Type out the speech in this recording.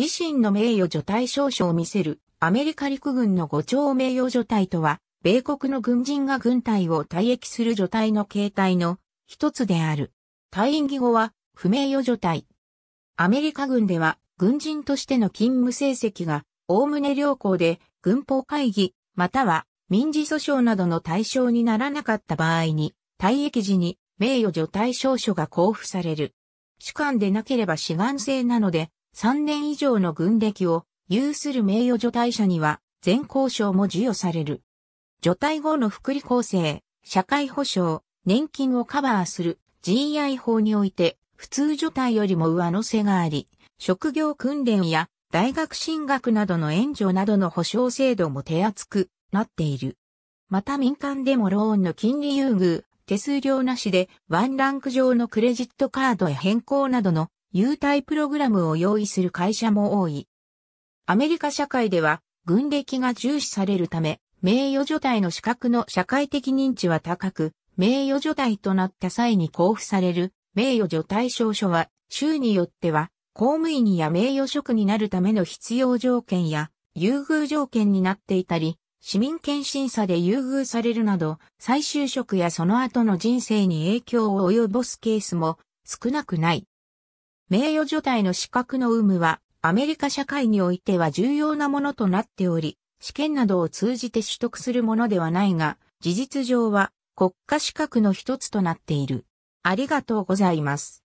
自身の名誉除隊証書を見せるアメリカ陸軍の五丁名誉除隊とは、米国の軍人が軍隊を退役する除隊の形態の一つである。退院義後は不名誉除隊。アメリカ軍では軍人としての勤務成績が概ね良好で軍法会議または民事訴訟などの対象にならなかった場合に退役時に名誉除隊証書が交付される。主観でなければ志願制なので3年以上の軍歴を有する名誉除隊者には、全校賞も授与される。除隊後の福利厚生、社会保障、年金をカバーする GI 法において、普通除隊よりも上乗せがあり、職業訓練や大学進学などの援助などの保障制度も手厚くなっている。また民間でもローンの金利優遇、手数料なしでワンランク上のクレジットカードへ変更などの優待プログラムを用意する会社も多い。アメリカ社会では、軍歴が重視されるため、名誉除隊の資格の社会的認知は高く、名誉除隊となった際に交付される名誉除隊証書は、州によっては、公務員や名誉職になるための必要条件や、優遇条件になっていたり、市民権審査で優遇されるなど、再就職やその後の人生に影響を及ぼすケースも少なくない。名誉除隊の資格の有無は、アメリカ社会においては重要なものとなっており、試験などを通じて取得するものではないが、事実上は国家資格の一つとなっている。ありがとうございます。